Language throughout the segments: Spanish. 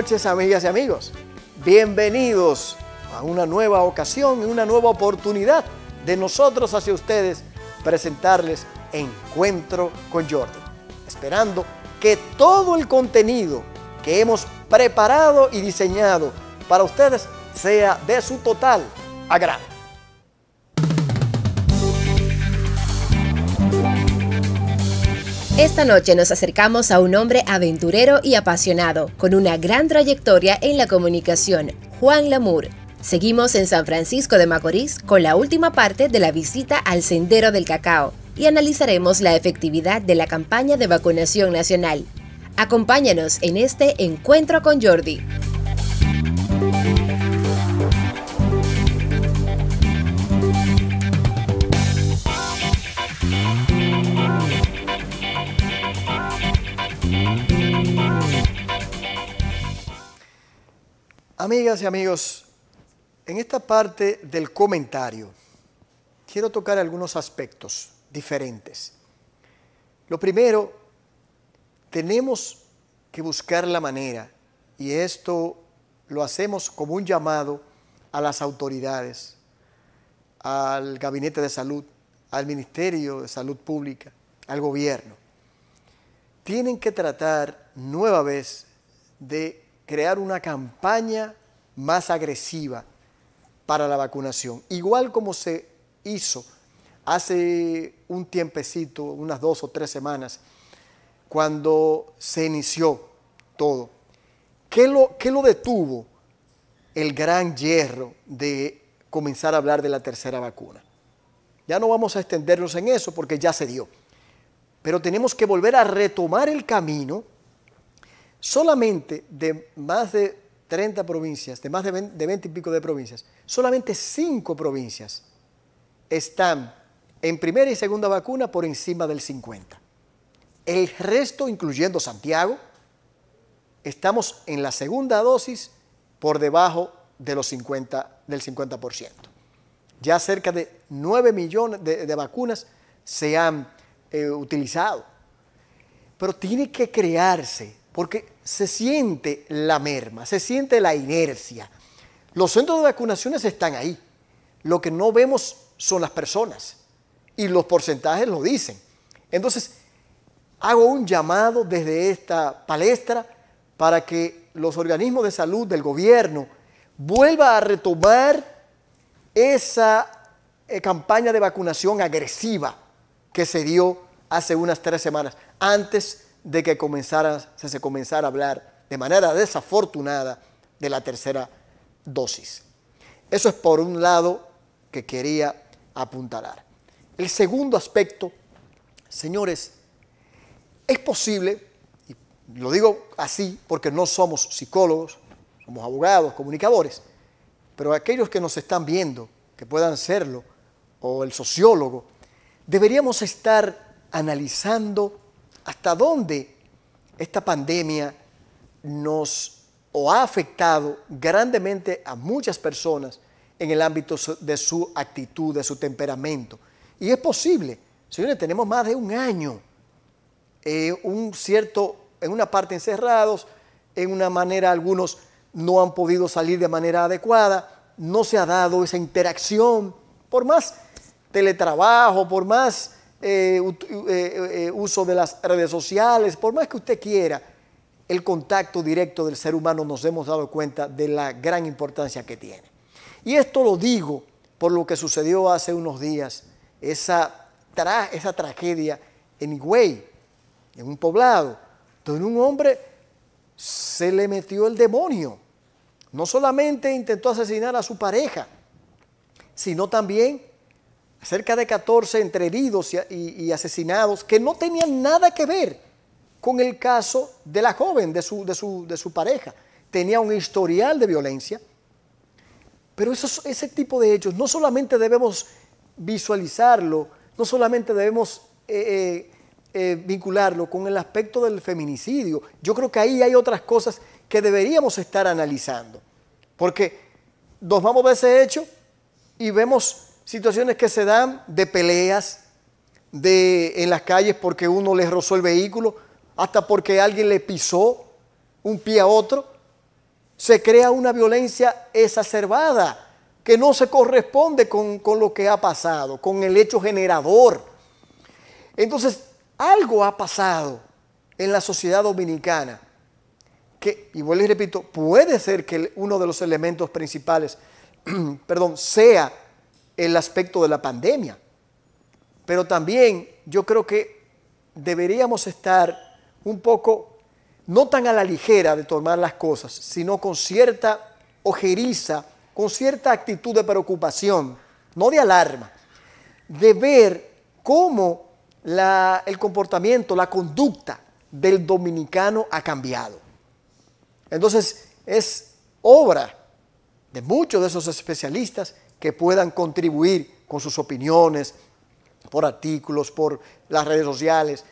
noches, amigas y amigos. Bienvenidos a una nueva ocasión y una nueva oportunidad de nosotros hacia ustedes presentarles Encuentro con Jordi. Esperando que todo el contenido que hemos preparado y diseñado para ustedes sea de su total agrado. Esta noche nos acercamos a un hombre aventurero y apasionado, con una gran trayectoria en la comunicación, Juan Lamour. Seguimos en San Francisco de Macorís con la última parte de la visita al Sendero del Cacao y analizaremos la efectividad de la campaña de vacunación nacional. Acompáñanos en este encuentro con Jordi. Amigas y amigos, en esta parte del comentario quiero tocar algunos aspectos diferentes. Lo primero, tenemos que buscar la manera, y esto lo hacemos como un llamado a las autoridades, al Gabinete de Salud, al Ministerio de Salud Pública, al gobierno. Tienen que tratar nueva vez de crear una campaña más agresiva para la vacunación, igual como se hizo hace un tiempecito, unas dos o tres semanas, cuando se inició todo. ¿Qué lo, qué lo detuvo el gran hierro de comenzar a hablar de la tercera vacuna? Ya no vamos a extendernos en eso porque ya se dio. Pero tenemos que volver a retomar el camino solamente de más de 30 provincias, de más de 20, y pico de provincias, solamente 5 provincias están en primera y segunda vacuna por encima del 50. El resto, incluyendo Santiago, estamos en la segunda dosis por debajo de los 50, del 50%. Ya cerca de 9 millones de, vacunas se han eh, utilizado. Pero tiene que crearse porque se siente la merma, se siente la inercia. Los centros de vacunaciones están ahí. Lo que no vemos son las personas y los porcentajes lo dicen. Entonces, hago un llamado desde esta palestra para que los organismos de salud del gobierno vuelva a retomar esa eh, campaña de vacunación agresiva que se dio hace unas tres semanas, antes de que comenzara, se, se comenzara a hablar de manera desafortunada de la tercera dosis. Eso es por un lado que quería apuntalar. El segundo aspecto, señores, es posible, y lo digo así porque no somos psicólogos, somos abogados, comunicadores, pero aquellos que nos están viendo, que puedan serlo, o el sociólogo, deberíamos estar analizando hasta dónde esta pandemia nos o ha afectado grandemente a muchas personas en el ámbito de su actitud, de su temperamento. Y es posible, señores, tenemos más de un año eh, un cierto, en una parte encerrados, en una manera algunos no han podido salir de manera adecuada, no se ha dado esa interacción, por más teletrabajo, por más eh, eh, eh, uso de las redes sociales, por más que usted quiera, el contacto directo del ser humano nos hemos dado cuenta de la gran importancia que tiene. Y esto lo digo por lo que sucedió hace unos días, esa, esa tragedia en Higüey, en un poblado, donde un hombre se le metió el demonio. No solamente intentó asesinar a su pareja, sino también cerca de 14 entre heridos y, asesinados que no tenían nada que ver con el caso de la joven, de su, de su, pareja. Tenía un historial de violencia. Pero ese tipo de hechos no solamente debemos visualizarlo, no solamente debemos eh, eh, eh, vincularlo con el aspecto del feminicidio. Yo creo que ahí hay otras cosas que deberíamos estar analizando. Porque nos vamos de ese hecho y vemos situaciones que se dan de peleas de, en las calles porque uno les rozó el vehículo, hasta porque alguien le pisó un pie a otro. Se crea una violencia exacerbada que no se corresponde con, con lo que ha pasado, con el hecho generador. Entonces, algo ha pasado en la sociedad dominicana que, y vuelvo y repito, puede ser que uno de los elementos principales, perdón, sea el aspecto de la pandemia, pero también yo creo que deberíamos estar un poco, no tan a la ligera de tomar las cosas, sino con cierta ojeriza, con cierta actitud de preocupación, no de alarma, de ver cómo el comportamiento, la conducta del dominicano ha cambiado. Entonces, es obra de muchos de esos especialistas que puedan contribuir con sus opiniones, por artículos, por las redes sociales,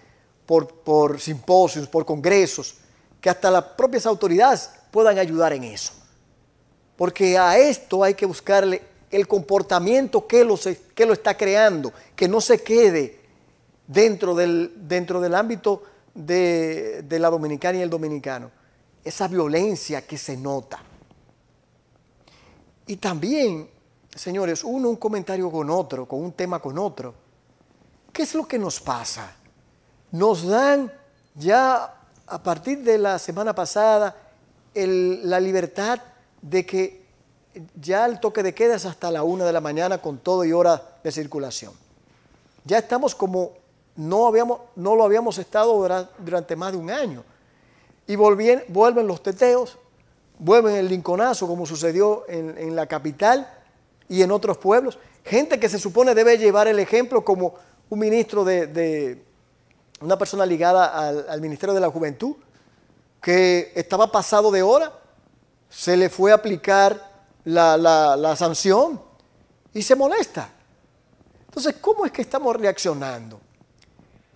por, simposios, por congresos, que hasta las propias autoridades puedan ayudar en eso. Porque a esto hay que buscarle el comportamiento que lo, que lo está creando, que no se quede dentro del, dentro del ámbito de, de, la dominicana y el dominicano. Esa violencia que se nota. Y también señores, uno un comentario con otro, con un tema con otro. ¿Qué es lo que nos pasa? Nos dan ya a partir de la semana pasada la libertad de que ya el toque de queda es hasta la una de la mañana con todo y hora de circulación. Ya estamos como no, habíamos, no lo habíamos estado durante más de un año. Y vuelven los teteos, vuelven el linconazo como sucedió en la capital y en otros pueblos. Gente que se supone debe llevar el ejemplo como un ministro de, una persona ligada al, Ministerio de la Juventud, que estaba pasado de hora, se le fue a aplicar la, la sanción y se molesta. Entonces, ¿cómo es que estamos reaccionando?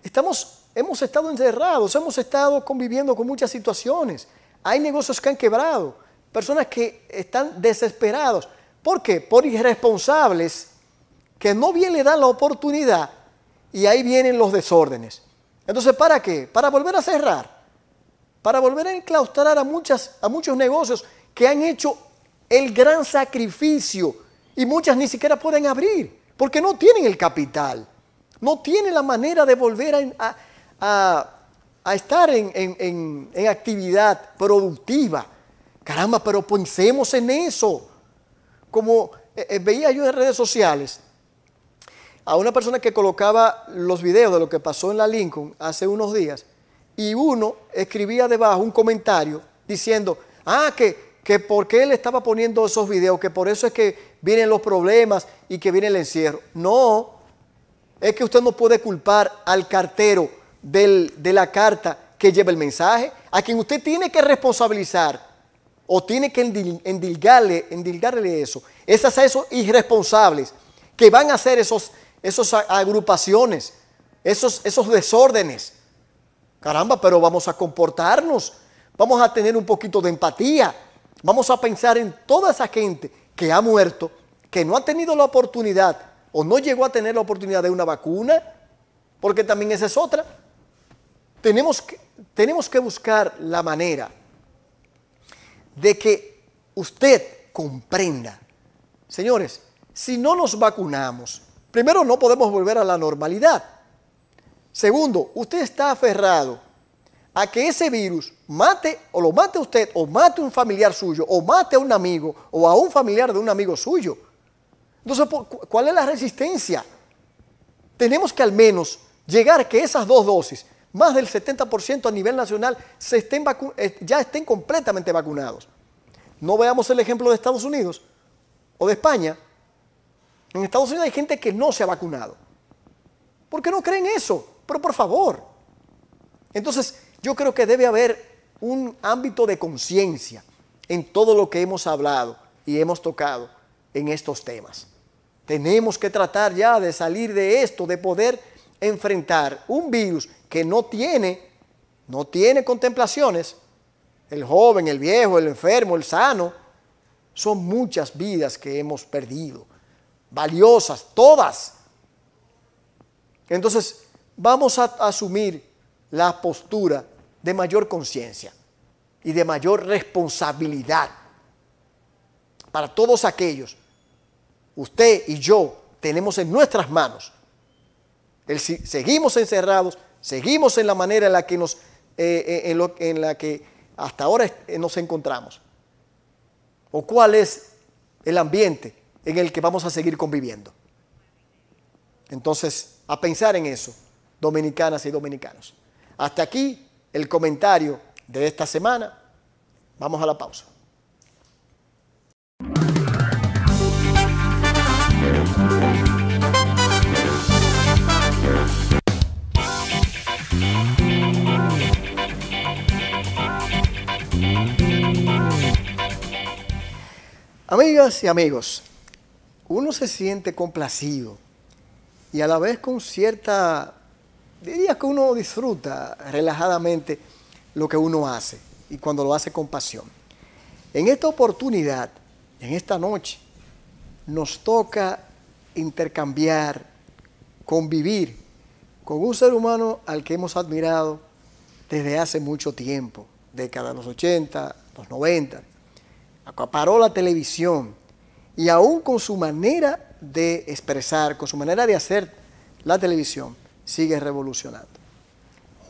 Estamos, hemos estado encerrados, hemos estado conviviendo con muchas situaciones. Hay negocios que han quebrado, personas que están desesperados. ¿Por qué? Por irresponsables que no bien le dan la oportunidad y ahí vienen los desórdenes. Entonces, ¿para qué? Para volver a cerrar, para volver a enclaustrar a, muchas, a muchos negocios que han hecho el gran sacrificio y muchas ni siquiera pueden abrir porque no tienen el capital, no tienen la manera de volver a, estar en actividad productiva. Caramba, pero pensemos en eso como eh, eh, veía yo en redes sociales a una persona que colocaba los videos de lo que pasó en la Lincoln hace unos días y uno escribía debajo un comentario diciendo, ah, que, que por qué él estaba poniendo esos videos, que por eso es que vienen los problemas y que viene el encierro. No, es que usted no puede culpar al cartero de la carta que lleva el mensaje, a quien usted tiene que responsabilizar o tiene que endilgarle, eso. Esas esos irresponsables que van a hacer esas agrupaciones, esos, esos desórdenes. Caramba, pero vamos a comportarnos, vamos a tener un poquito de empatía, vamos a pensar en toda esa gente que ha muerto, que no ha tenido la oportunidad o no llegó a tener la oportunidad de una vacuna, porque también esa es otra. Tenemos que, tenemos que buscar la manera de que usted comprenda. Señores, si no nos vacunamos, primero no podemos volver a la normalidad. Segundo, usted está aferrado a que ese virus mate o lo mate usted o mate un familiar suyo o mate a un amigo o a un familiar de un amigo suyo. Entonces, ¿cuál es la resistencia? Tenemos que al menos llegar a que esas dos dosis más del 70% a nivel nacional eh, ya estén completamente vacunados. No veamos el ejemplo de Estados Unidos o de España. En Estados Unidos hay gente que no se ha vacunado. ¿Por qué no creen eso? Pero por favor. Entonces, yo creo que debe haber un ámbito de conciencia en todo lo que hemos hablado y hemos tocado en estos temas. Tenemos que tratar ya de salir de esto, de poder enfrentar un virus que no tiene, no tiene contemplaciones, el joven, el viejo, el enfermo, el sano, son muchas vidas que hemos perdido, valiosas, todas. Entonces, vamos a asumir la postura de mayor conciencia y de mayor responsabilidad para todos aquellos. Usted y yo tenemos en nuestras manos. El, seguimos encerrados Seguimos en la manera en la que, nos, eh, eh, en la que hasta ahora eh, nos encontramos. ¿O cuál es el ambiente en el que vamos a seguir conviviendo? Entonces, a pensar en eso, dominicanas y dominicanos. Hasta aquí el comentario de esta semana. Vamos a la pausa. Amigas y amigos, uno se siente complacido y a la vez con cierta, diría que uno disfruta relajadamente lo que uno hace y cuando lo hace con pasión. En esta oportunidad, en esta noche, nos toca intercambiar, convivir con un ser humano al que hemos admirado desde hace mucho tiempo, décadas de los 80, los 90 acaparó la televisión y aún con su manera de expresar, con su manera de hacer la televisión, sigue revolucionando.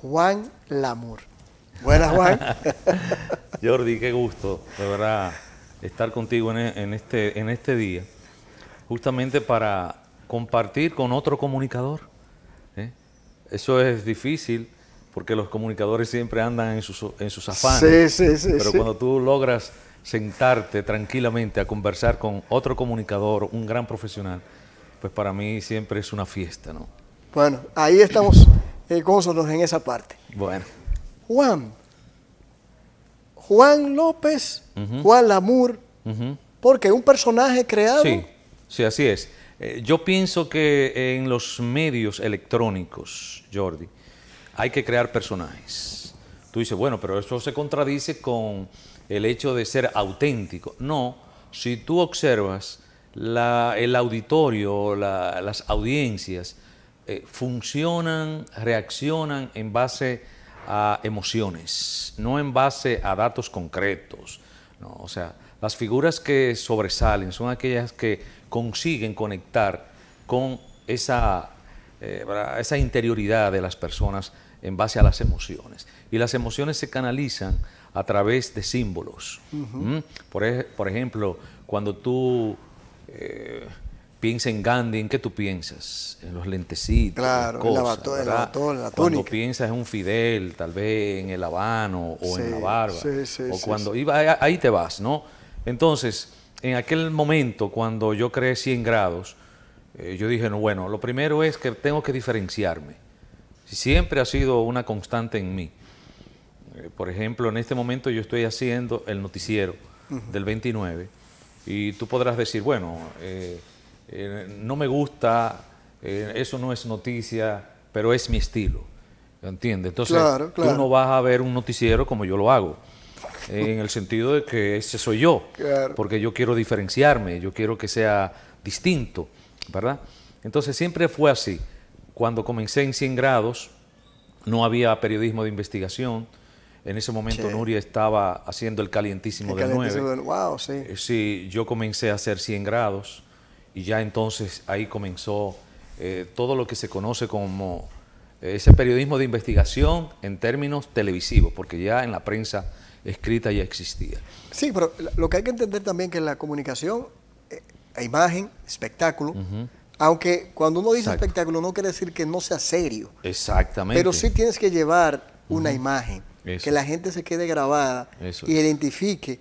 Juan Lamour. Buenas, Juan. Jordi, qué gusto, de verdad, estar contigo e, este, en, este, día, justamente para compartir con otro comunicador. ¿eh? Eso es difícil porque los comunicadores siempre andan en sus, en sus afanes. Sí, sí, sí, pero cuando tú logras sentarte tranquilamente a conversar con otro comunicador, un gran profesional, pues para mí siempre es una fiesta, ¿no? Bueno, ahí estamos eh, en esa parte. Bueno. Juan, Juan López, Juan Lamur, porque un personaje creado. Sí, sí, así es. Eh, yo pienso que en los medios electrónicos, Jordi, hay que crear personajes. Tú dices, bueno, pero eso se contradice con el hecho de ser auténtico. No, si tú observas el auditorio, las audiencias, eh, funcionan, reaccionan en base a emociones, no en base a datos concretos. No, o sea, las figuras que sobresalen son aquellas que consiguen conectar con esa, eh, esa interioridad de las personas en base a las emociones. Y las emociones se canalizan a través de símbolos. ¿Mm? por, ejemplo, cuando tú eh, piensas en Gandhi, ¿en qué tú piensas? En los lentecitos. Claro, en la, Cuando piensas en un Fidel, tal vez en el habano o en la barba. o cuando iba, ahí te vas, ¿no? Entonces, en aquel momento, cuando yo creé 100 grados, eh, yo dije, no, bueno, lo primero es que tengo que diferenciarme. Siempre ha sido una constante en mí eh, por ejemplo, en este momento yo estoy haciendo el noticiero del 29 y tú podrás decir, bueno, eh, eh, no me gusta, eso no es noticia, pero es mi estilo. ¿Entiendes? Entonces tú no vas a ver un noticiero como yo lo hago. en el sentido de que ese soy yo, porque yo quiero diferenciarme, yo quiero que sea distinto, ¿verdad? Entonces siempre fue así. Cuando comencé en 100 grados, no había periodismo de investigación, en ese momento Nuria estaba haciendo el calientísimo, el calientísimo de wow, sí. Eh, sí. yo comencé a hacer 100 grados y ya entonces ahí comenzó eh, todo lo que se conoce como eh, ese periodismo de investigación en términos televisivos, porque ya en la prensa escrita ya existía. Sí, pero lo que hay que entender también que la comunicación, imagen, espectáculo, aunque cuando uno dice espectáculo no quiere decir que no sea serio. Exactamente. Pero sí tienes que llevar una imagen. Que la gente se quede grabada y identifique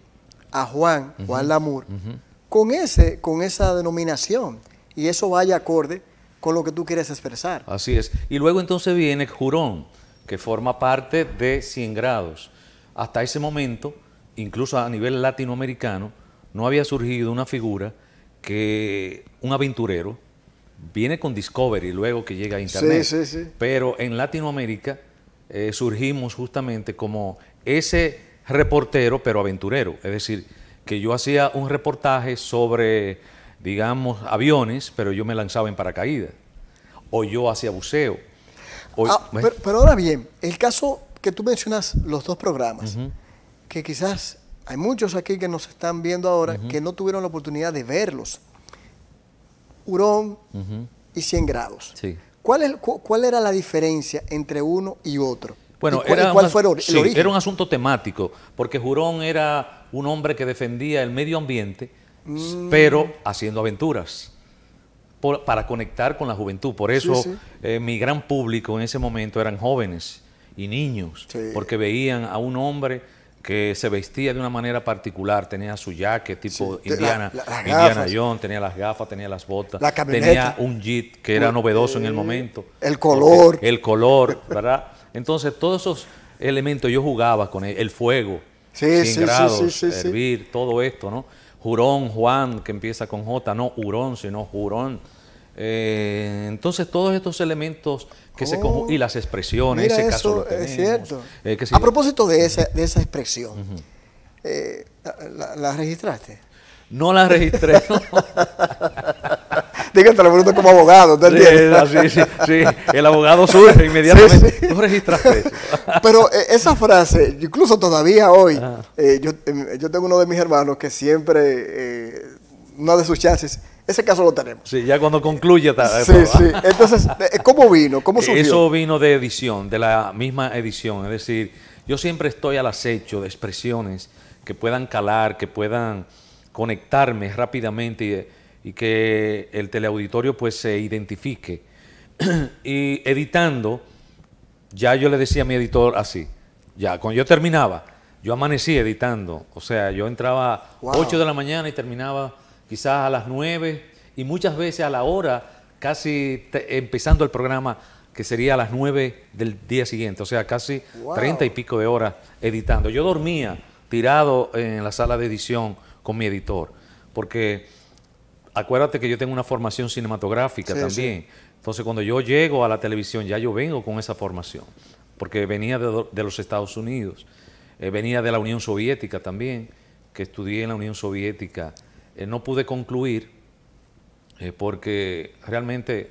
a Juan, Juan Lamur con, ese, con esa denominación. Y eso vaya acorde con lo que tú quieres expresar. Así es. Y luego entonces viene Jurón, que forma parte de 100 grados. Hasta ese momento, incluso a nivel latinoamericano, no había surgido una figura que un aventurero viene con Discovery luego que llega a Internet. Sí, sí, sí. Pero en Latinoamérica eh, surgimos justamente como ese reportero, pero aventurero. Es decir, que yo hacía un reportaje sobre, digamos, aviones, pero yo me lanzaba en paracaídas. O yo hacía buceo. Ah, pero, ahora bien, el caso que tú mencionas, los dos programas, que quizás hay muchos aquí que nos están viendo ahora que no tuvieron la oportunidad de verlos. Hurón y 100 grados. Sí. ¿Cuál, era la diferencia entre uno y otro? Bueno, era, un asunto temático, porque Jurón era un hombre que defendía el medio ambiente, mm. pero haciendo aventuras para conectar con la juventud. Por eso eh, mi gran público en ese momento eran jóvenes y niños, porque veían a un hombre que se vestía de una manera particular, tenía su jaque tipo indiana, indiana John, tenía las gafas, tenía las botas, tenía un jeep que era novedoso en el momento. El color. El, color, ¿verdad? Entonces todos esos elementos yo jugaba con él, el fuego, el grados, hervir, todo esto, ¿no? Jurón, Juan, que empieza con J, no Hurón, sino Jurón. Eh, entonces todos estos elementos que se y las expresiones, ese caso es cierto. Eh, A propósito de esa, de esa expresión, eh, la, registraste? No la registré. No. te lo pregunto como abogado, Sí, sí, sí, el abogado surge inmediatamente. ¿Tú registraste Pero esa frase, incluso todavía hoy, yo, em, yo, tengo uno de mis hermanos que siempre, una de sus chances ese caso lo tenemos. Sí, ya cuando concluye. Sí, sí. Entonces, eh, eh, ¿cómo vino? ¿Cómo eh, surgió? Eso vino de edición, de la misma edición. Es decir, yo siempre estoy al acecho de expresiones que puedan calar, que puedan conectarme rápidamente y, que el teleauditorio pues se identifique. y editando, ya yo le decía a mi editor así, ya, cuando yo terminaba, yo amanecí editando, o sea, yo entraba a 8 de la mañana y terminaba quizás a las 9 y muchas veces a la hora, casi empezando el programa, que sería a las 9 del día siguiente, o sea, casi treinta 30 y pico de horas editando. Yo dormía tirado en la sala de edición con mi editor, porque acuérdate que yo tengo una formación cinematográfica también. Entonces, cuando yo llego a la televisión, ya yo vengo con esa formación, porque venía de, los Estados Unidos, eh, venía de la Unión Soviética también, que estudié en la Unión Soviética eh, no pude concluir eh, porque realmente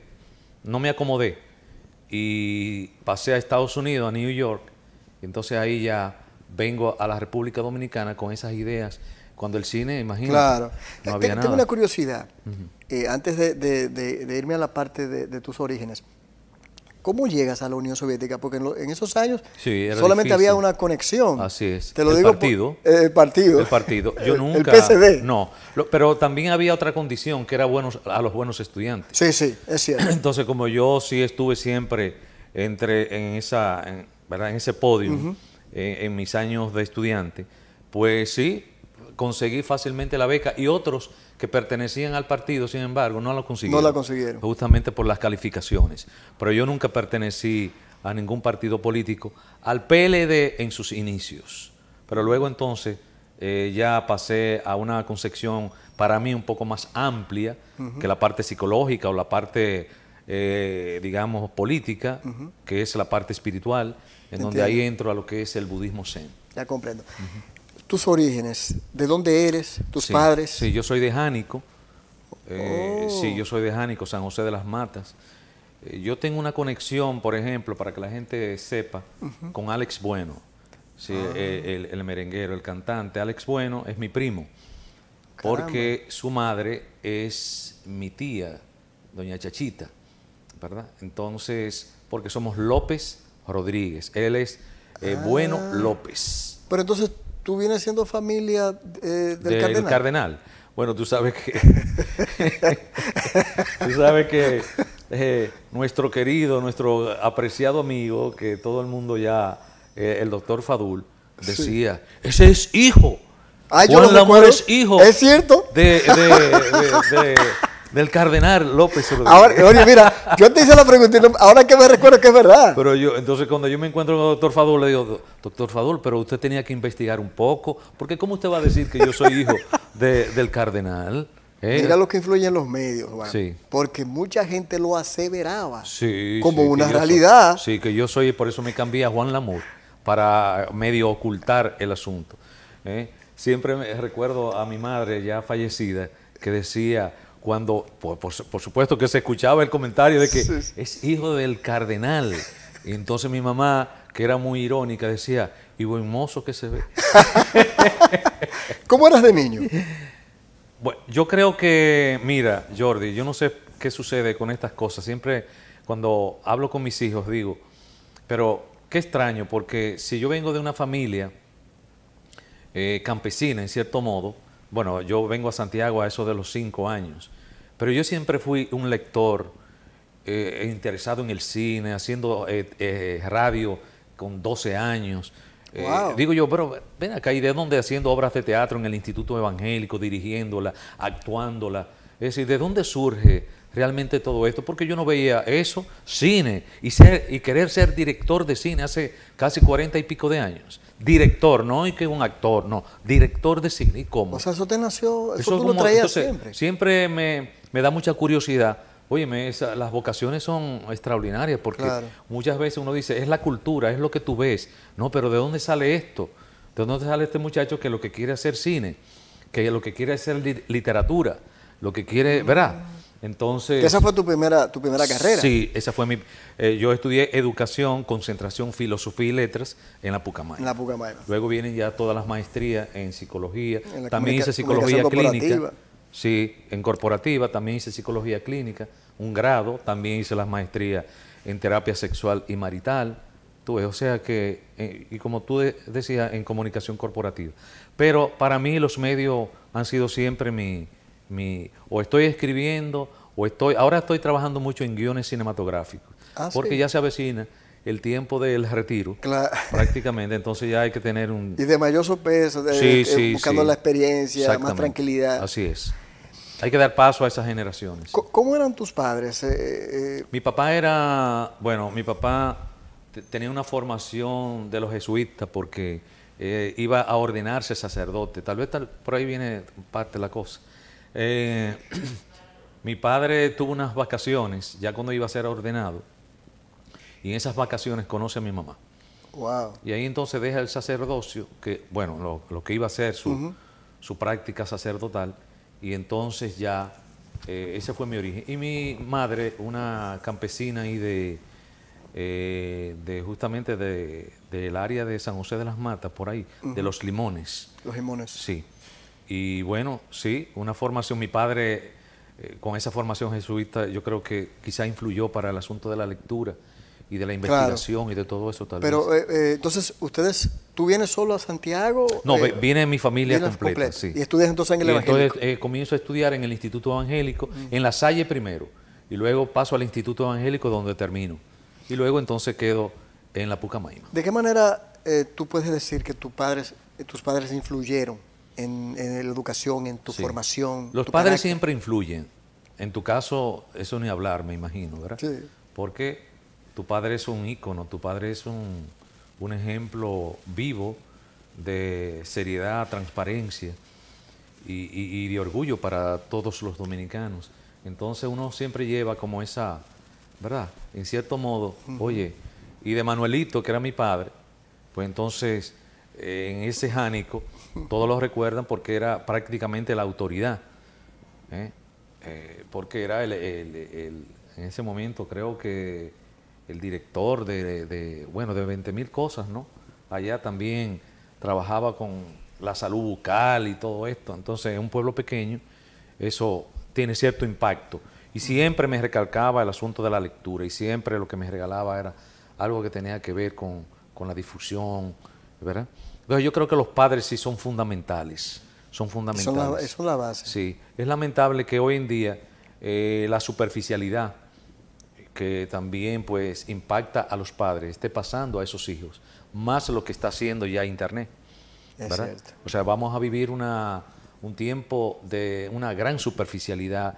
no me acomodé y pasé a Estados Unidos, a New York, y entonces ahí ya vengo a la República Dominicana con esas ideas. Cuando el cine, imagínate, claro. no había Tengo una curiosidad, eh, antes de, irme a la parte de, tus orígenes. ¿Cómo llegas a la Unión Soviética? Porque en, esos años solamente había una conexión. Así es. Te lo el digo. Partido, el partido. El partido. Yo nunca. No. pero también había otra condición que era buenos, a los buenos estudiantes. Sí, sí, es cierto. Entonces, como yo sí estuve siempre entre en esa, ¿verdad? En ese podio, eh, en, mis años de estudiante, pues sí, Conseguí fácilmente la beca y otros que pertenecían al partido, sin embargo, no la consiguieron. No la consiguieron. Justamente por las calificaciones. Pero yo nunca pertenecí a ningún partido político, al PLD en sus inicios. Pero luego entonces eh, ya pasé a una concepción para mí un poco más amplia que la parte psicológica o la parte, eh, digamos, política, que es la parte espiritual, en donde ahí entro a lo que es el budismo zen. Ya comprendo tus orígenes, de dónde eres, tus padres. Sí, yo soy de Jánico. Eh, oh. Sí, yo soy de Jánico, San José de las Matas. Eh, yo tengo una conexión, por ejemplo, para que la gente sepa, con Alex Bueno. Ah. Eh, el, merenguero, el cantante. Alex Bueno es mi primo. Porque su madre es mi tía, doña Chachita. ¿Verdad? Entonces, porque somos López Rodríguez. Él es Bueno ah. López. Pero entonces tú vienes siendo familia eh, del, cardenal. Bueno, tú sabes que, tú sabes que eh, nuestro querido, nuestro apreciado amigo, que todo el mundo ya, eh, el doctor Fadul, decía, ese es hijo. Ah, el amor es hijo. Es cierto. de del cardenal López Ahora, oye, mira, yo te hice la pregunta ahora que me recuerdo que es verdad. Pero yo, entonces cuando yo me encuentro con el doctor Fadul, le digo, doctor Fadul, pero usted tenía que investigar un poco, porque ¿cómo usted va a decir que yo soy hijo del cardenal? ¿Eh? Mira lo que influye en los medios, Juan, sí. porque mucha gente lo aseveraba sí, como una realidad. sí, que yo soy, por eso me cambié a Juan Lamour, para medio ocultar el asunto. ¿eh? Siempre me, recuerdo a mi madre ya fallecida que decía, cuando, por, supuesto que se escuchaba el comentario de que es hijo del cardenal. Y entonces mi mamá, que era muy irónica, decía, y buen mozo que se ve. ¿Cómo eras de niño? Bueno, yo creo que, mira, Jordi, yo no sé qué sucede con estas cosas. Siempre cuando hablo con mis hijos digo, pero qué extraño, porque si yo vengo de una familia eh, campesina, en cierto modo, bueno, yo vengo a Santiago a eso de los cinco años, pero yo siempre fui un lector eh, interesado en el cine, haciendo eh, eh, radio con 12 años. digo yo, pero ven acá, ¿y de dónde haciendo obras de teatro en el Instituto Evangélico, dirigiéndola, actuándola? Es decir, ¿de dónde surge? realmente todo esto, porque yo no veía eso, cine, y, ser, y querer ser director de cine hace casi cuarenta y pico de años. Director, no y que un actor, no, director de cine, ¿y cómo? O sea, eso te nació, eso, tú lo traías siempre. Siempre me, me da mucha curiosidad. Óyeme, las vocaciones son extraordinarias porque muchas veces uno dice, es la cultura, es lo que tú ves. No, pero ¿de dónde sale esto? ¿De dónde sale este muchacho que lo que quiere hacer cine? Que lo que quiere hacer literatura? Lo que quiere, ¿verdad? Entonces. ¿Esa fue tu primera, tu primera carrera? Sí, esa fue mi. Eh, yo estudié educación, concentración, filosofía y letras en la Pucamaya. En la Pucamaya. Luego vienen ya todas las maestrías en psicología. también hice psicología clínica. Sí, en corporativa. También hice psicología clínica, un grado. También hice las maestrías en terapia sexual y marital. Tú o sea que, eh, y como tú decías, en comunicación corporativa. Pero para mí los medios han sido siempre mi, o estoy escribiendo, o estoy, ahora estoy trabajando mucho en guiones cinematográficos, ah, porque ya se avecina el tiempo del retiro, prácticamente, entonces ya hay que tener un... Y de mayor peso, eh, buscando la experiencia, más tranquilidad. Así es. Hay que dar paso a esas generaciones. ¿Cómo eran tus padres? Eh, eh, mi papá era, bueno, mi papá tenía una formación de los jesuitas porque iba a ordenarse sacerdote. Tal vez tal, por ahí viene parte de la cosa. Eh, mi padre tuvo unas vacaciones, ya cuando iba a ser ordenado, y en esas vacaciones conoce a mi mamá. Wow. Y ahí entonces deja el sacerdocio, que bueno, lo, que iba a ser su, práctica sacerdotal, y entonces ya eh, ese fue mi origen. Y mi madre, una campesina ahí de, eh, justamente del área de San José de las Matas, por ahí, de los limones. Los limones. Sí. Y bueno, sí, una formación, mi padre eh, con esa formación jesuita yo creo que quizá influyó para el asunto de la lectura y de la investigación y de todo eso tal Pero, vez. Pero eh, eh, entonces, ¿ustedes, tú vienes solo a Santiago? No, viene mi familia completa, Sí. ¿Y estudias entonces en el Entonces comienzo a estudiar en el Instituto Evangélico, en La Salle primero, y luego paso al Instituto Evangélico donde termino. Y luego entonces quedo en la Pucamaima. ¿De qué manera tú puedes decir que padres, tus padres influyeron en, la educación, en tu formación. Los padres siempre influyen. En tu caso, eso ni hablar, me imagino, ¿verdad? Sí. Porque tu padre es un ícono, tu padre es un, ejemplo vivo de seriedad, transparencia y, de orgullo para todos los dominicanos. Entonces uno siempre lleva como esa, ¿verdad? En cierto modo, oye, y de Manuelito, que era mi padre, pues entonces en ese jánico todos lo recuerdan porque era prácticamente la autoridad. ¿eh? Eh, porque era en ese momento creo que el director de, bueno, de 20 mil cosas, ¿no? Allá también trabajaba con la salud bucal y todo esto. Entonces, en un pueblo pequeño, eso tiene cierto impacto. Y siempre me recalcaba el asunto de la lectura y siempre lo que me regalaba era algo que tenía que ver con, con la difusión, yo creo que los padres sí son fundamentales, son fundamentales. Eso, la, la base. Sí, es lamentable que hoy en día eh, la superficialidad que también pues impacta a los padres esté pasando a esos hijos, más lo que está haciendo ya Internet. Es Cierto. O sea, vamos a vivir una, un tiempo de una gran superficialidad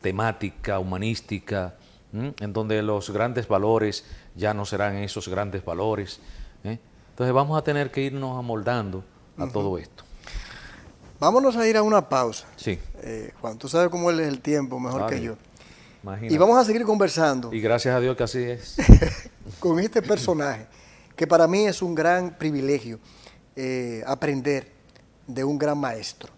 temática, humanística, en donde los grandes valores ya no serán esos grandes valores. ¿eh? Entonces vamos a tener que irnos amoldando a todo esto. Vámonos a ir a una pausa. Sí. Eh, Juan, tú sabes cómo es el tiempo mejor que yo. Imagínate. Y vamos a seguir conversando. Y gracias a Dios que así es. con este personaje, que para mí es un gran privilegio eh, aprender de un gran maestro.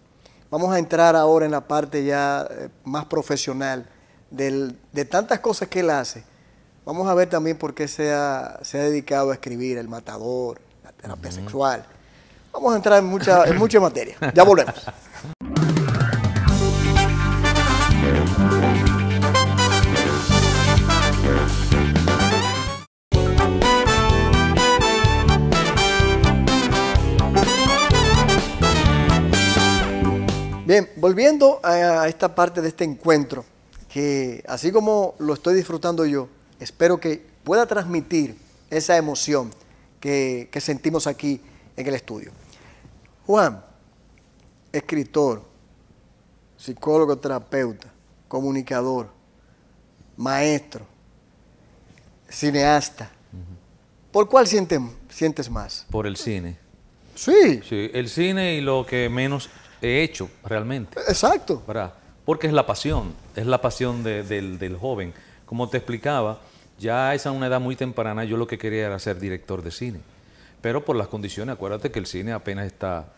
Vamos a entrar ahora en la parte ya eh, más profesional de tantas cosas que él hace. Vamos a ver también por qué se ha, se ha dedicado a escribir El Matador, terapia sexual. Vamos a entrar en mucha, en mucha materia. Ya volvemos. Bien, volviendo a esta parte de este encuentro, que así como lo estoy disfrutando yo, espero que pueda transmitir esa emoción que, sentimos aquí en el estudio. Juan, escritor, psicólogo, terapeuta, comunicador, maestro, cineasta. ¿Por cuál sientes, sientes más? Por el cine. Sí. Sí, el cine y lo que menos he hecho realmente. Exacto. para Porque es la pasión, es la pasión del joven. Como te explicaba, ya es a una edad muy temprana, yo lo que quería era ser director de cine. Pero por las condiciones, acuérdate que el cine apenas está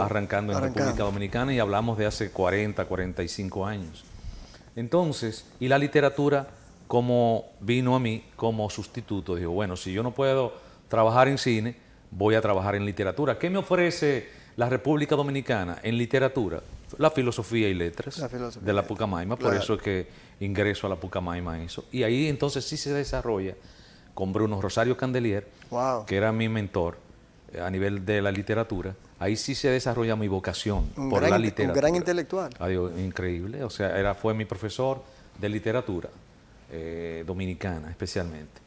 arrancando en República Dominicana y hablamos de hace 40, 45 años. Entonces, y la literatura, como vino a mí como sustituto, Dijo, bueno, si yo no puedo trabajar en cine, voy a trabajar en literatura. ¿Qué me ofrece la República Dominicana en literatura? La filosofía y letras de la Pucamaima, por eso es que ingreso a la Pucamaima eso. Y ahí entonces sí se desarrolla con Bruno Rosario Candelier, que era mi mentor eh, a nivel de la literatura. Ahí sí se desarrolla mi vocación por gran, la literatura. Un gran intelectual. increíble. O sea, era, fue mi profesor de literatura eh, dominicana especialmente.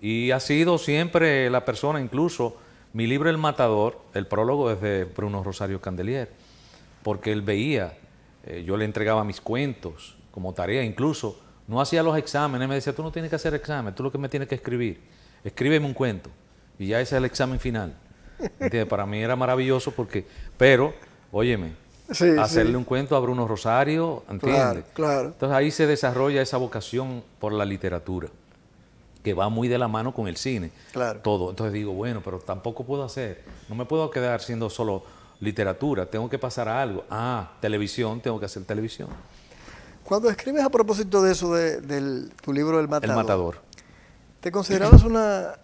Y ha sido siempre la persona, incluso mi libro El Matador, el prólogo es de Bruno Rosario Candelier, porque él veía, eh, yo le entregaba mis cuentos, como tarea incluso, no hacía los exámenes, me decía, tú no tienes que hacer examen, tú lo que me tienes que escribir, escríbeme un cuento y ya ese es el examen final. Para mí era maravilloso porque, pero, óyeme, hacerle un cuento a Bruno Rosario, ¿entiendes? Entonces ahí se desarrolla esa vocación por la literatura, que va muy de la mano con el cine, claro. todo. Entonces digo, bueno, pero tampoco puedo hacer, no me puedo quedar siendo solo literatura, tengo que pasar a algo. Ah, televisión, tengo que hacer televisión. Cuando escribes a propósito de eso, de, tu libro El Matador, ¿te considerabas una,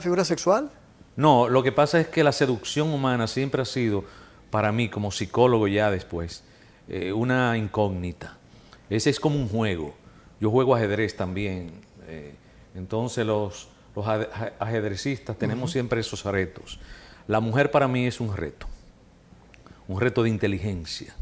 figura sexual? No, lo que pasa es que la seducción humana siempre ha sido, para mí como psicólogo ya después, eh, una incógnita. Ese es como un juego. Yo juego ajedrez también. Eh, entonces los, los ajedrecistas tenemos siempre esos retos. La mujer para mí es un reto, un reto de inteligencia,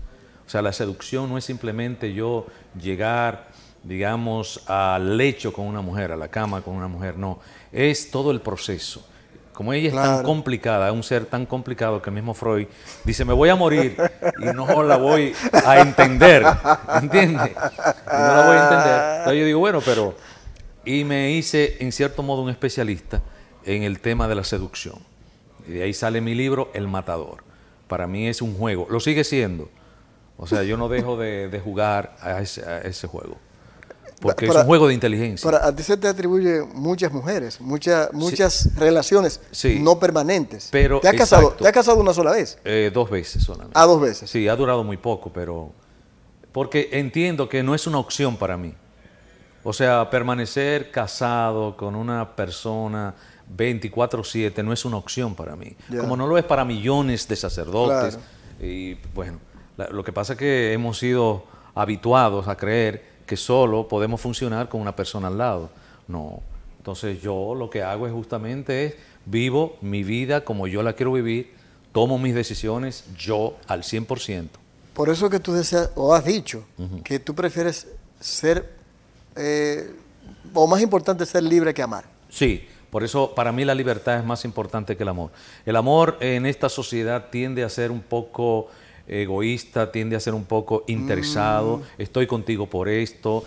o sea, la seducción no es simplemente yo llegar, digamos, al lecho con una mujer, a la cama con una mujer, no. Es todo el proceso. Como ella es tan complicada, es un ser tan complicado que el mismo Freud dice, me voy a morir y no la voy a entender. ¿Entiendes? no la voy a entender. Entonces yo digo, bueno, pero... Y me hice, en cierto modo, un especialista en el tema de la seducción. Y de ahí sale mi libro, El Matador. Para mí es un juego. Lo sigue siendo o sea, yo no dejo de, jugar a ese, juego. Porque es un juego de inteligencia. Para, a ti se te atribuye muchas mujeres, muchas muchas relaciones no permanentes. Pero, ¿Te, ha casado, casado una sola vez? Eh, dos veces solamente. Ah, dos veces. Sí, ha durado muy poco, pero... Porque entiendo que no es una opción para mí. O sea, permanecer casado con una persona 24/7 no es una opción para mí. Como no lo es para millones de sacerdotes. Y bueno, lo que pasa es que hemos sido habituados a creer que solo podemos funcionar con una persona al lado. No. Entonces yo lo que hago es justamente es vivo mi vida como yo la quiero vivir, tomo mis decisiones yo al 100%. Por eso que tú deseas, o has dicho, que tú prefieres ser, eh, o más importante, ser libre que amar. Sí, por eso para mí la libertad es más importante que el amor. El amor en esta sociedad tiende a ser un poco egoísta, tiende a ser un poco interesado, mm. estoy contigo por esto,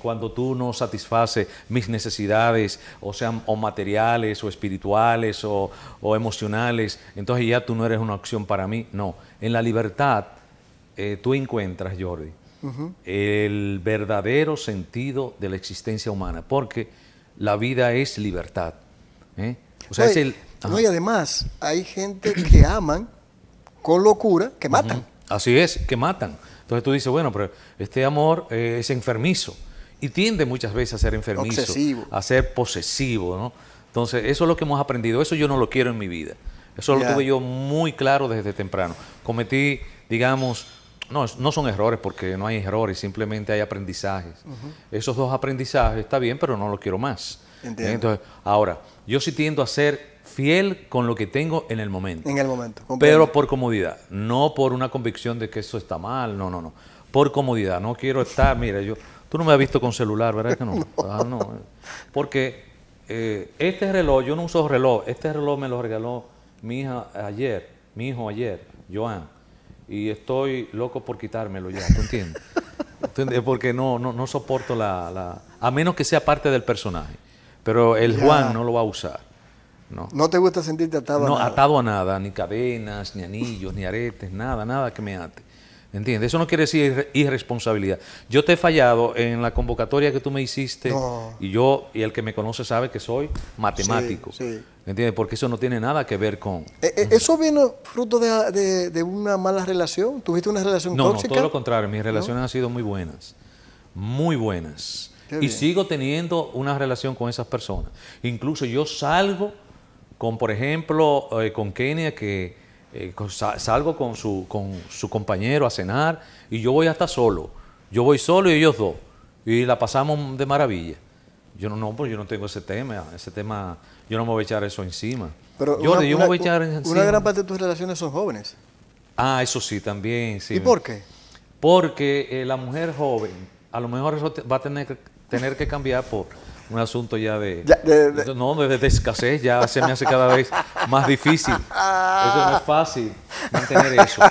cuando tú no satisfaces mis necesidades, o sean o materiales, o espirituales, o, emocionales, entonces ya tú no eres una opción para mí. No, en la libertad eh, tú encuentras, Jordi, el verdadero sentido de la existencia humana, porque la vida es libertad. ¿eh? sea, el, no, y además hay gente que aman con locura que matan. Así es, que matan. Entonces tú dices, bueno, pero este amor eh, es enfermizo y tiende muchas veces a ser enfermizo, a ser posesivo, ¿no? Entonces, eso es lo que hemos aprendido, eso yo no lo quiero en mi vida. Eso lo tuve yo muy claro desde temprano. Cometí, digamos, no, no son errores porque no hay errores, simplemente hay aprendizajes. Esos dos aprendizajes está bien, pero no lo quiero más. Entiendo. Entonces, ahora, yo sí tiendo a ser fiel con lo que tengo en el momento. En el momento. Pero por comodidad, no por una convicción de que eso está mal, no, no, no. Por comodidad, no quiero estar, mira, yo, tú no me has visto con celular, ¿verdad que no? Ah, no. Porque eh, este reloj, yo no uso reloj, este reloj me lo regaló mi hija ayer, mi hijo ayer, Joan, y estoy loco por quitármelo ya, ¿tú entiendes? Porque no, no, no soporto la, A menos que sea parte del personaje, pero el Juan no lo va a usar. No. te gusta sentirte atado a nada? No, atado a nada, ni cadenas, ni anillos, ni aretes, nada, nada que me ate. ¿Entiendes? Eso no quiere decir irresponsabilidad. Yo te he fallado en la convocatoria que tú me hiciste y yo, y el que me conoce sabe que soy matemático. Sí, ¿Entiendes? Porque eso no tiene nada que ver con... Eh, eh, ¿Eso vino fruto de, una mala relación? ¿Tuviste una relación no, tóxica? No, todo lo contrario. Mis relaciones han sido muy buenas. Muy buenas. y sigo teniendo una relación con esas personas. Incluso yo salgo con, por ejemplo, eh, con Kenia, que eh, salgo con su, compañero a cenar y yo voy hasta solo. Yo voy solo y ellos dos. Y la pasamos de maravilla. Yo no, no, pues yo no tengo ese tema, ese tema, yo no me voy a echar eso encima. Pero yo, una, gran parte de tus relaciones son jóvenes. Ah, eso sí, también, sí. ¿Y por qué? Porque eh, la mujer joven, a lo mejor va a tener que cambiar por un asunto ya de, no, escasez, ya se me hace cada vez más difícil. Eso no es fácil mantener eso.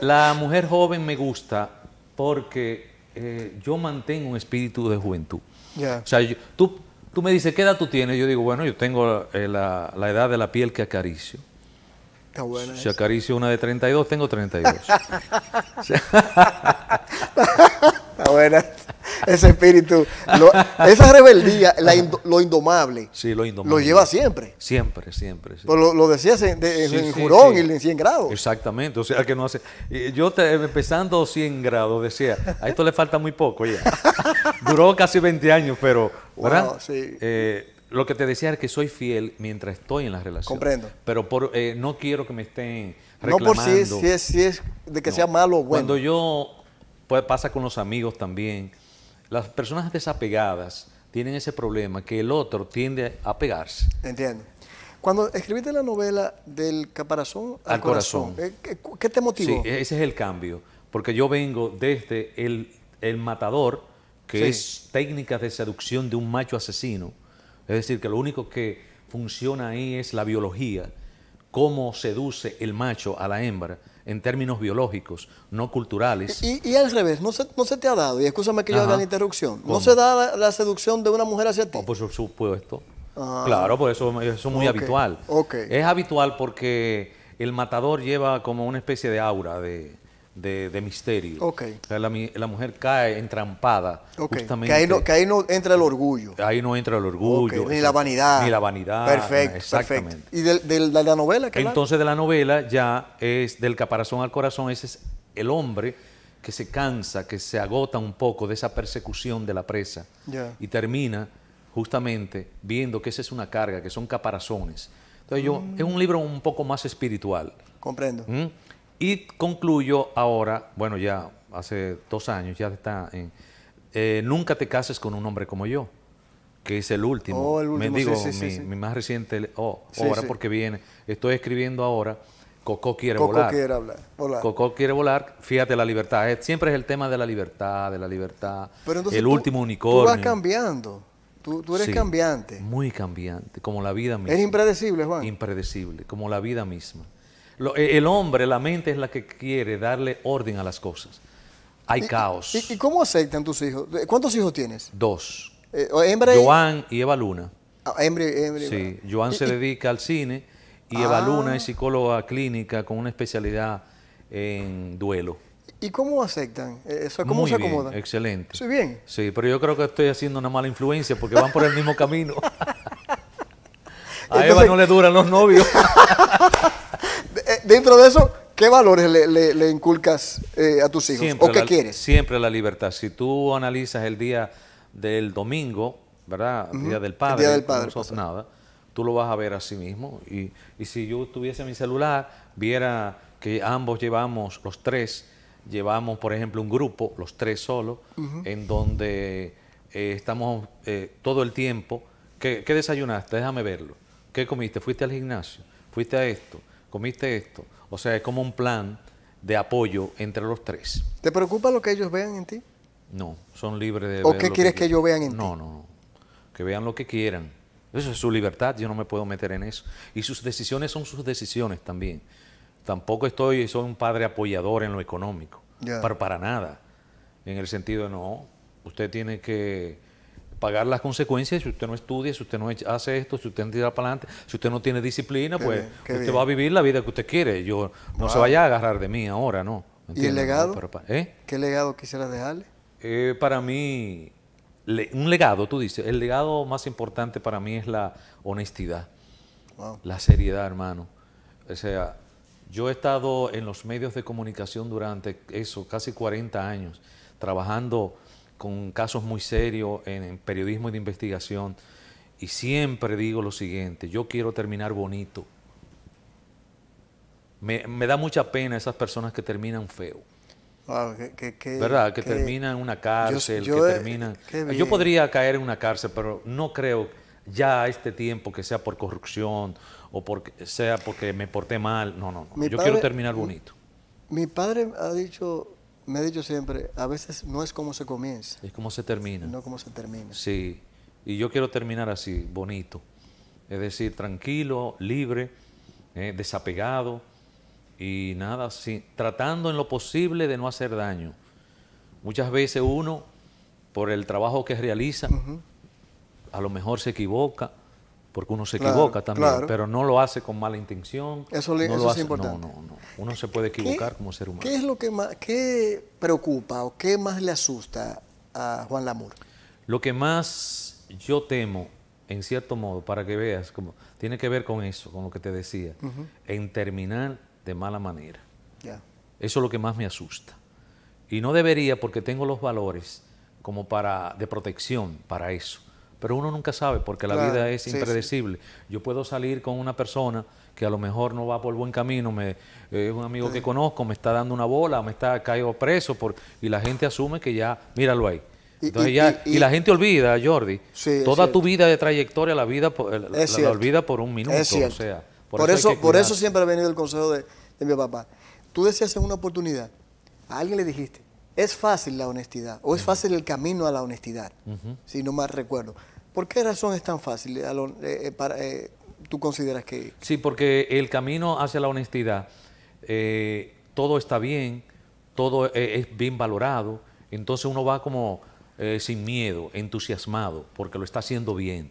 La mujer joven me gusta porque eh, yo mantengo un espíritu de juventud. O sea, tú, tú me dices, ¿qué edad tú tienes? Yo digo, bueno, yo tengo la, eh, edad de la piel que acaricio. Está si acaricio una de 32, tengo 32. Está buena ese espíritu, esa rebeldía, lo indomable, sí, lo indomable, lo lleva siempre. Siempre, siempre. Pues lo, decías en, Jurón y en 100 grados. Exactamente, o sea que no hace... Yo te, empezando 100 grados decía, a esto le falta muy poco ya. Duró casi 20 años, pero... Eh, lo que te decía es que soy fiel mientras estoy en la relación. Comprendo. Pero por, eh, no quiero que me estén reclamando. No por si es, si es, de que sea malo o bueno. Cuando yo, pues pasa con los amigos también, las personas desapegadas tienen ese problema que el otro tiende a pegarse. Entiendo. Cuando escribiste la novela del caparazón al, corazón, eh, ¿qué, te motivó? Sí, ese es el cambio, porque yo vengo desde el, matador, que es técnica de seducción de un macho asesino, es decir, que lo único que funciona ahí es la biología, cómo seduce el macho a la hembra en términos biológicos, no culturales. Y, al revés, ¿no se, no se te ha dado, y escúchame que yo haga la interrupción, ¿no se da la, seducción de una mujer hacia ti? Oh, por supuesto. Ah. Claro, pues eso, es muy habitual. Es habitual porque el matador lleva como una especie de aura de, de, misterio. Okay. la, mujer cae entrampada. Okay. que, ahí no, entra el orgullo. Ahí no entra el orgullo. Ni la vanidad. Ni la vanidad. Perfecto. Exactamente. ¿Y de, la novela? Entonces de la novela ya es del caparazón al corazón, ese es el hombre que se cansa, que se agota un poco de esa persecución de la presa y termina justamente viendo que esa es una carga, que son caparazones. Entonces yo, mm. es un libro un poco más espiritual. Comprendo. ¿Mm? Y concluyo ahora, bueno, ya hace dos años, ya está en... Eh, nunca te cases con un hombre como yo, que es el último. Oh, Me digo, mi, más reciente oh, porque viene, estoy escribiendo ahora, Coco quiere Coco Quiere volar. Coco quiere volar, fíjate la libertad, siempre es el tema de la libertad, de la libertad, el último unicornio. Tú vas cambiando, tú, eres cambiante. Muy cambiante, como la vida misma. Es impredecible, Juan. Impredecible, como la vida misma. E, el hombre, la mente es la que quiere darle orden a las cosas. Hay caos. ¿y, cómo aceptan tus hijos? ¿Cuántos hijos tienes? Dos. Eh, Joan y Eva Luna. Ah, sí, Joan se dedica al cine y Eva ah. Luna es psicóloga clínica con una especialidad en duelo. ¿Y cómo aceptan? Eso, eh, ¿Cómo se acomodan? excelente. Sí, bien. Sí, pero yo creo que estoy haciendo una mala influencia porque van por el mismo camino. A Eva no le duran los novios. dentro de eso, ¿qué valores le, inculcas eh, a tus hijos? ¿O qué quieres? Siempre la libertad. Si tú analizas el día del domingo, ¿verdad? Día del Padre. día del Padre. Pues, nada. Tú lo vas a ver a sí mismo. Y, si yo tuviese mi celular, viera que ambos llevamos, los tres, llevamos, por ejemplo, un grupo, los tres solos, en donde eh, estamos eh, todo el tiempo. ¿Qué, ¿Qué desayunaste? Déjame verlo. ¿Qué comiste? ¿Fuiste al gimnasio? ¿Fuiste a esto? comiste esto. O sea, es como un plan de apoyo entre los tres. ¿Te preocupa lo que ellos vean en ti? No, son libres de... ¿O qué quieres que, ellos vean en ti? No, no, que vean lo que quieran. Eso es su libertad, yo no me puedo meter en eso. Y sus decisiones son sus decisiones también. Tampoco estoy, soy un padre apoyador en lo económico, para nada. En el sentido de, no, usted tiene que pagar las consecuencias si usted no estudia, si usted no hace esto, si usted no tira para adelante, si usted no tiene disciplina, pues usted va a vivir la vida que usted quiere. Yo no se vaya a agarrar de mí ahora, ¿no? ¿Y el legado? ¿eh? ¿Qué legado quisiera dejarle? Eh, para mí, un legado, tú dices, el legado más importante para mí es la honestidad, la seriedad, hermano. O sea, yo he estado en los medios de comunicación durante eso, casi 40 años, trabajando con casos muy serios en, periodismo y de investigación, y siempre digo lo siguiente, yo quiero terminar bonito. Me, da mucha pena esas personas que terminan feo. ¿Verdad? Que, terminan en una cárcel, yo, que terminan... Yo podría caer en una cárcel, pero no creo ya a este tiempo que sea por corrupción o porque sea porque me porté mal. No, no, no. yo quiero terminar bonito. mi padre ha dicho me he dicho siempre, a veces no es como se comienza. Es como se termina. No como se termina. Sí, y yo quiero terminar así, bonito. Es decir, tranquilo, libre, eh, desapegado y nada, tratando en lo posible de no hacer daño. Muchas veces uno, por el trabajo que realiza, a lo mejor se equivoca porque uno se equivoca también, pero no lo hace con mala intención. Eso, es importante. No, no, no. Uno se puede equivocar como ser humano. ¿Qué es lo que más qué preocupa o qué más le asusta a Juan Lamur? Lo que más yo temo, en cierto modo, para que veas, como, tiene que ver con eso, con lo que te decía, en terminar de mala manera. Eso es lo que más me asusta. Y no debería porque tengo los valores como para de protección para eso pero uno nunca sabe porque la vida es impredecible. Yo puedo salir con una persona que a lo mejor no va por buen camino, me, es un amigo que conozco, me está dando una bola, me está caído preso por, y la gente asume que ya, míralo ahí. Entonces y, ya, y, la gente olvida, Jordi, toda tu vida de trayectoria, la vida la, olvida por un minuto. o sea, por, eso, por eso siempre ha venido el consejo de, mi papá. Tú deseas en una oportunidad, a alguien le dijiste, es fácil la honestidad, o es fácil el camino a la honestidad, si no mal recuerdo. ¿Por qué razón es tan fácil, eh, eh, eh, para, tú consideras que...? Sí, porque el camino hacia la honestidad, todo está bien, todo es bien valorado, entonces uno va como sin miedo, entusiasmado, porque lo está haciendo bien.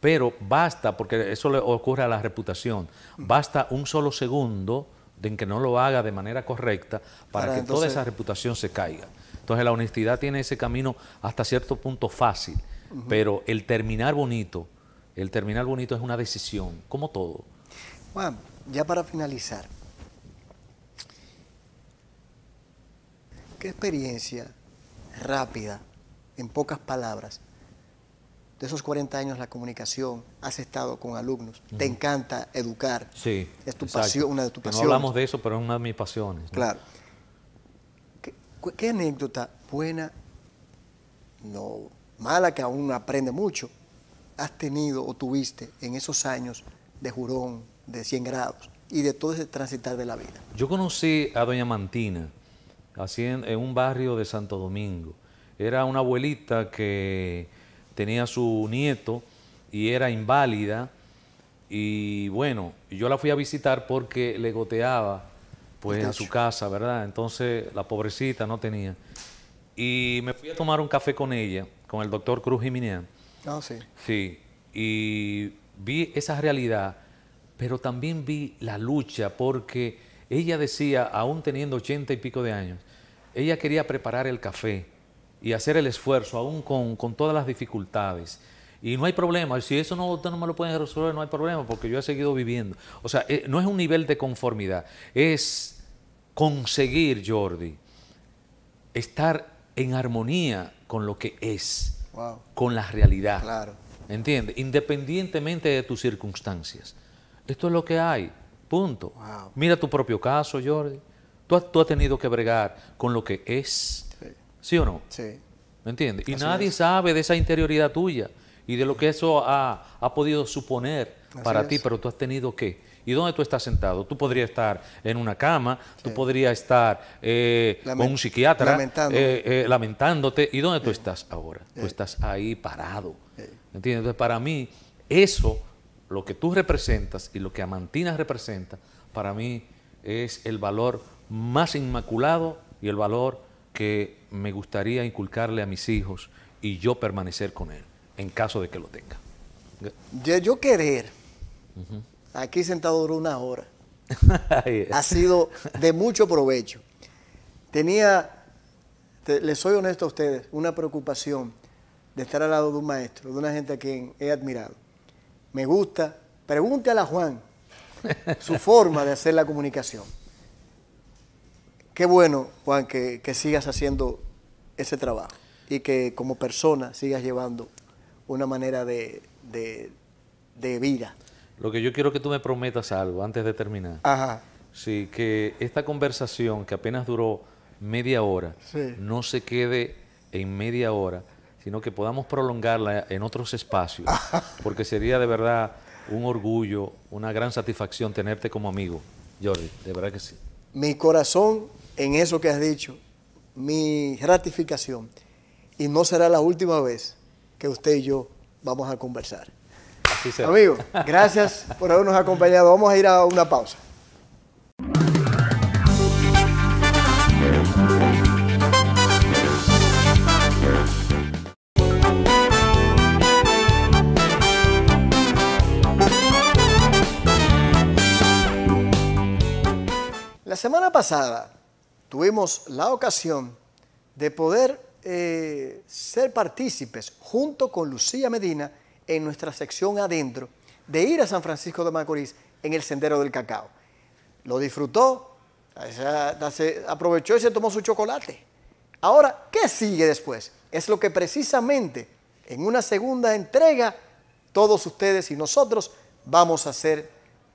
Pero basta, porque eso le ocurre a la reputación, basta un solo segundo de que no lo haga de manera correcta para, que toda esa reputación se caiga. Entonces la honestidad tiene ese camino hasta cierto punto fácil pero el terminar bonito, el terminar bonito es una decisión, como todo. Bueno, ya para finalizar, ¿qué experiencia rápida, en pocas palabras, de esos 40 años la comunicación, has estado con alumnos, te encanta educar. Sí. Es tu pasión, una de tus pasiones. No hablamos de eso, pero es una de mis pasiones. Claro. ¿Qué, anécdota buena, no mala que aún aprende mucho, has tenido o tuviste en esos años de jurón, de 100 grados y de todo ese transitar de la vida? Yo conocí a doña Mantina así en, un barrio de Santo Domingo. Era una abuelita que tenía su nieto y era inválida. Y bueno, yo la fui a visitar porque le goteaba pues en su casa, ¿verdad? Entonces la pobrecita no tenía. Y me fui a tomar un café con ella con el doctor Cruz Jiménez. Ah, sí. Sí, y vi esa realidad, pero también vi la lucha, porque ella decía, aún teniendo ochenta y pico de años, ella quería preparar el café y hacer el esfuerzo, aún con, todas las dificultades. Y no hay problema, si eso no, no me lo pueden resolver, no hay problema, porque yo he seguido viviendo. O sea, eh, no es un nivel de conformidad, es conseguir, Jordi, estar en armonía con lo que es, con la realidad. Claro. ¿Entiendes? Independientemente de tus circunstancias. Esto es lo que hay, punto. Mira tu propio caso, Jordi. Tú, has tenido que bregar con lo que es, ¿sí, o no? Sí. ¿Me entiendes? Y nadie sabe de esa interioridad tuya y de lo que eso ha, ha podido suponer para ti, pero tú has tenido que. ¿Y dónde tú estás sentado? Tú podrías estar en una cama, tú podrías estar eh, con un psiquiatra eh, eh, lamentándote. ¿Y dónde tú estás ahora? Tú estás ahí parado. ¿Entiendes? Entonces, para mí, eso, lo que tú representas y lo que Amantina representa, para mí es el valor más inmaculado y el valor que me gustaría inculcarle a mis hijos y yo permanecer con él, en caso de que lo tenga. Ya yo querer Aquí sentado duró unas horas ha sido de mucho provecho. Tenía, les soy honesto a ustedes, una preocupación de estar al lado de un maestro, de una gente a quien he admirado. Me gusta, pregúntale a Juan su forma de hacer la comunicación. Qué bueno, Juan, que, sigas haciendo ese trabajo y que como persona sigas llevando una manera de vida. Lo que yo quiero que tú me prometas algo antes de terminar. Ajá. Sí, que esta conversación que apenas duró media hora no se quede en media hora, sino que podamos prolongarla en otros espacios, porque sería de verdad un orgullo, una gran satisfacción tenerte como amigo, Jordi, de verdad que sí. Mi corazón en eso que has dicho, mi ratificación, y no será la última vez que usted y yo vamos a conversar. Amigo, gracias por habernos acompañado. Vamos a ir a una pausa. La semana pasada tuvimos la ocasión de poder eh, ser partícipes junto con Lucía Medina en nuestra sección adentro de ir a San Francisco de Macorís en el Sendero del Cacao. Lo disfrutó, se aprovechó y se tomó su chocolate. Ahora, ¿qué sigue después? Es lo que precisamente en una segunda entrega todos ustedes y nosotros vamos a ser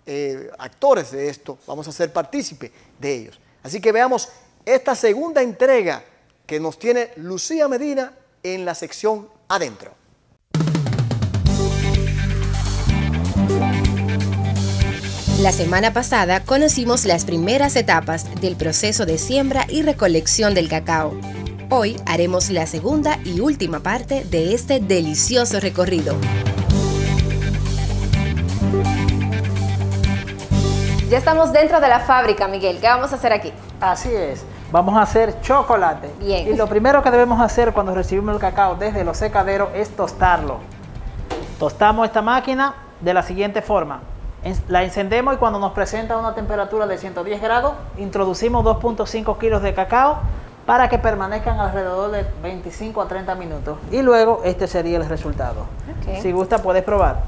eh, actores de esto, vamos a ser partícipes de ellos. Así que veamos esta segunda entrega que nos tiene Lucía Medina en la sección adentro. La semana pasada conocimos las primeras etapas del proceso de siembra y recolección del cacao. Hoy haremos la segunda y última parte de este delicioso recorrido. Ya estamos dentro de la fábrica, Miguel. ¿Qué vamos a hacer aquí? Así es. Vamos a hacer chocolate. Y lo primero que debemos hacer cuando recibimos el cacao desde los secaderos es tostarlo. Tostamos esta máquina de la siguiente forma la encendemos y cuando nos presenta una temperatura de 110 grados, introducimos 2.5 kilos de cacao para que permanezcan alrededor de 25 a 30 minutos. Y luego este sería el resultado. Si gusta, puedes probar.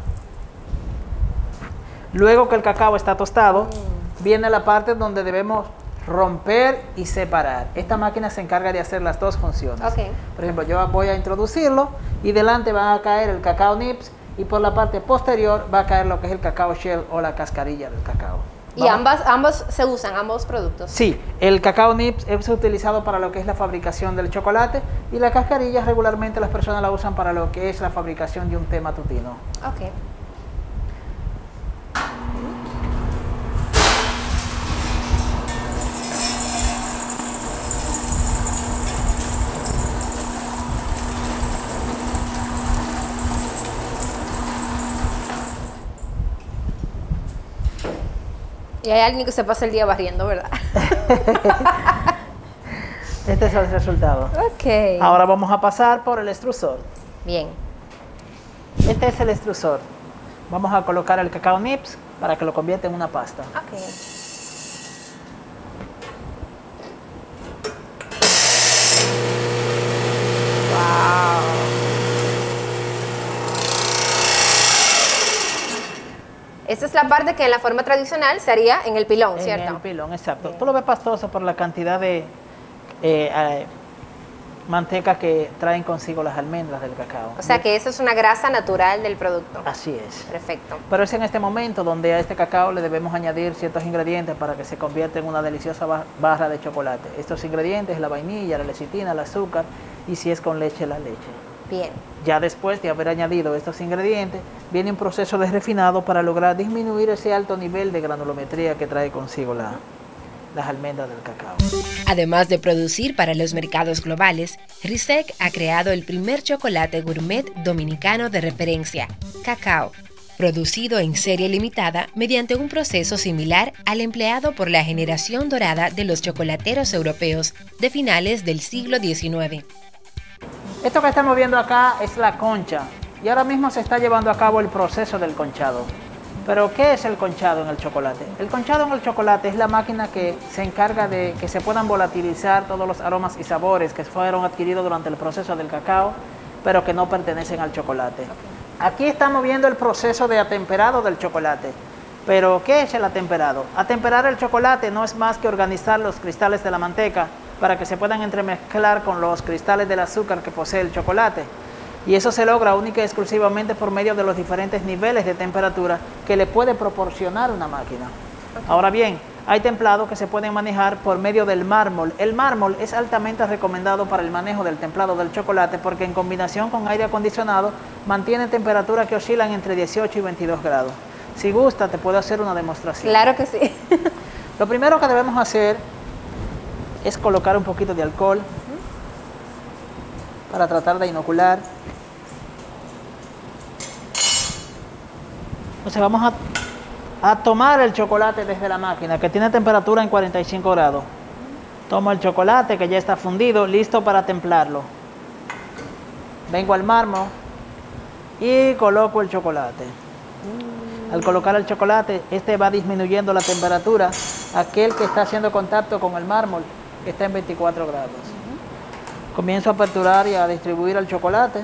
Luego que el cacao está tostado, mm. viene la parte donde debemos romper y separar. Esta máquina se encarga de hacer las dos funciones. Por ejemplo, yo voy a introducirlo y delante va a caer el cacao nips y por la parte posterior va a caer lo que es el cacao shell o la cascarilla del cacao. ¿Y ambas, ambos se usan, ambos productos? Sí, el cacao nibs es utilizado para lo que es la fabricación del chocolate y la cascarilla regularmente las personas la usan para lo que es la fabricación de un té matutino. Ok. Y hay alguien que se pasa el día barriendo, ¿verdad? este es el resultado. Ok. Ahora vamos a pasar por el extrusor. Bien. Este es el extrusor. Vamos a colocar el cacao nips para que lo convierta en una pasta. Ok. Wow. Esta es la parte que en la forma tradicional se haría en el pilón, ¿cierto? En el pilón, exacto. Tú lo ves pastoso por la cantidad de eh, eh, manteca que traen consigo las almendras del cacao. O sea que eso es una grasa natural del producto. Así es. Perfecto. Pero es en este momento donde a este cacao le debemos añadir ciertos ingredientes para que se convierta en una deliciosa barra de chocolate. Estos ingredientes, la vainilla, la lecitina, el azúcar y si es con leche, la leche. Ya después de haber añadido estos ingredientes, viene un proceso de refinado para lograr disminuir ese alto nivel de granulometría que trae consigo las almendras del cacao. Además de producir para los mercados globales, RISEC ha creado el primer chocolate gourmet dominicano de referencia, cacao, producido en serie limitada mediante un proceso similar al empleado por la generación dorada de los chocolateros europeos de finales del siglo XIX. Esto que estamos viendo acá es la concha y ahora mismo se está llevando a cabo el proceso del conchado. Pero ¿qué es el conchado en el chocolate? El conchado en el chocolate es la máquina que se encarga de que se puedan volatilizar todos los aromas y sabores que fueron adquiridos durante el proceso del cacao, pero que no pertenecen al chocolate. Aquí estamos viendo el proceso de atemperado del chocolate. Pero ¿qué es el atemperado? Atemperar el chocolate no es más que organizar los cristales de la manteca para que se puedan entremezclar con los cristales del azúcar que posee el chocolate. Y eso se logra única y exclusivamente por medio de los diferentes niveles de temperatura que le puede proporcionar una máquina. Ahora bien, hay templados que se pueden manejar por medio del mármol. El mármol es altamente recomendado para el manejo del templado del chocolate porque en combinación con aire acondicionado mantiene temperaturas que oscilan entre 18 y 22 grados. Si gusta, te puedo hacer una demostración. Claro que sí. Lo primero que debemos hacer es colocar un poquito de alcohol para tratar de inocular. Entonces vamos a, tomar el chocolate desde la máquina que tiene temperatura en 45 grados. Tomo el chocolate que ya está fundido, listo para templarlo. Vengo al mármol y coloco el chocolate. Al colocar el chocolate, este va disminuyendo la temperatura, aquel que está haciendo contacto con el mármol que está en 24 grados. Comienzo a aperturar y a distribuir el chocolate.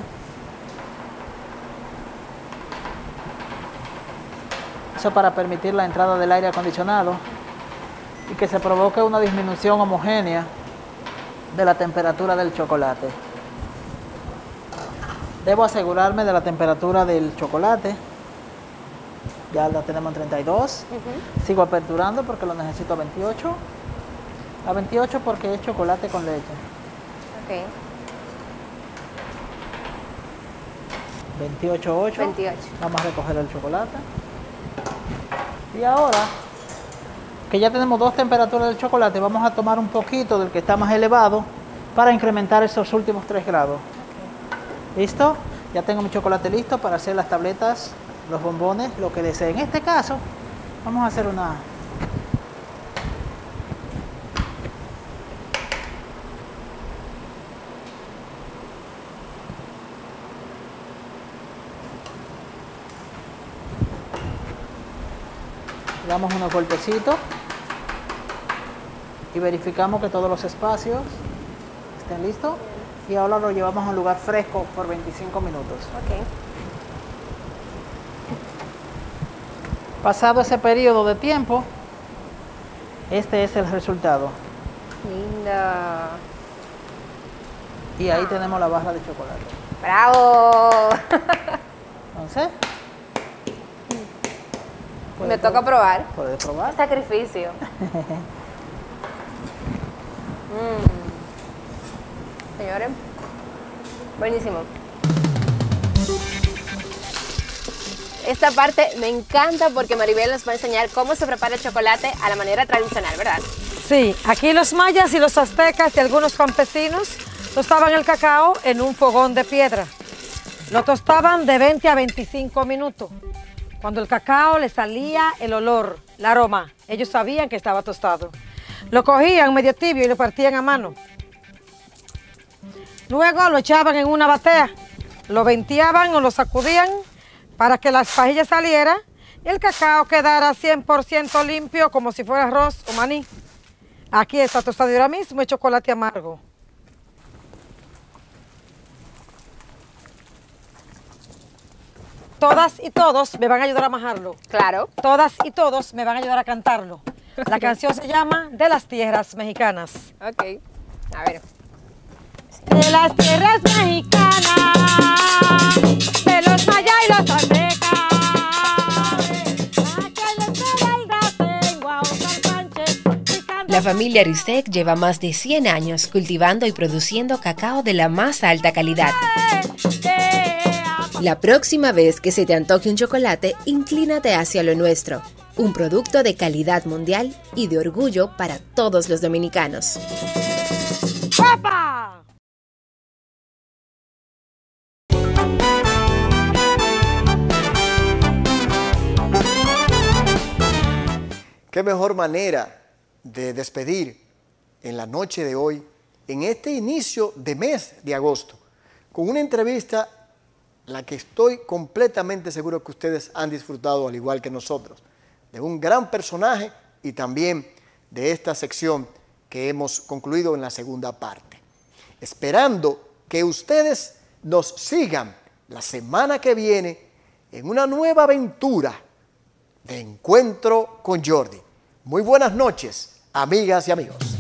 Eso para permitir la entrada del aire acondicionado y que se provoque una disminución homogénea de la temperatura del chocolate. Debo asegurarme de la temperatura del chocolate. Ya la tenemos en 32. Sigo aperturando porque lo necesito a 28. A 28 porque es chocolate con leche. Ok. 28, 8. 28. Vamos a recoger el chocolate. Y ahora, que ya tenemos dos temperaturas del chocolate, vamos a tomar un poquito del que está más elevado para incrementar esos últimos 3 grados. ¿Listo? Ya tengo mi chocolate listo para hacer las tabletas, los bombones, lo que desee. En este caso, vamos a hacer una damos unos golpecitos y verificamos que todos los espacios estén listos y ahora lo llevamos a un lugar fresco por 25 minutos. Okay. Pasado ese periodo de tiempo, este es el resultado. Linda. Y ahí tenemos la barra de chocolate. ¡Bravo! Me toca probar. Puedes probar. sacrificio. Mm. Señores, buenísimo. Esta parte me encanta porque Maribel nos va a enseñar cómo se prepara el chocolate a la manera tradicional, ¿verdad? Sí, aquí los mayas y los aztecas y algunos campesinos tostaban el cacao en un fogón de piedra. Lo tostaban de 20 a 25 minutos. Cuando el cacao le salía el olor, el aroma, ellos sabían que estaba tostado. Lo cogían medio tibio y lo partían a mano. Luego lo echaban en una batea, lo venteaban o lo sacudían para que las pajillas salieran y el cacao quedara 100% limpio como si fuera arroz o maní. Aquí está tostado ahora mismo es chocolate amargo. todas y todos me van a ayudar a majarlo. Claro. Todas y todos me van a ayudar a cantarlo. La canción se llama De las tierras mexicanas. Ok. A ver. De las tierras mexicanas, de los mayas y los La familia Rizek lleva más de 100 años cultivando y produciendo cacao de la más alta calidad. La próxima vez que se te antoje un chocolate, inclínate hacia lo nuestro, un producto de calidad mundial y de orgullo para todos los dominicanos. ¡Papa! Qué mejor manera de despedir en la noche de hoy, en este inicio de mes de agosto, con una entrevista la que estoy completamente seguro que ustedes han disfrutado al igual que nosotros, de un gran personaje y también de esta sección que hemos concluido en la segunda parte. Esperando que ustedes nos sigan la semana que viene en una nueva aventura de encuentro con Jordi. Muy buenas noches, amigas y amigos.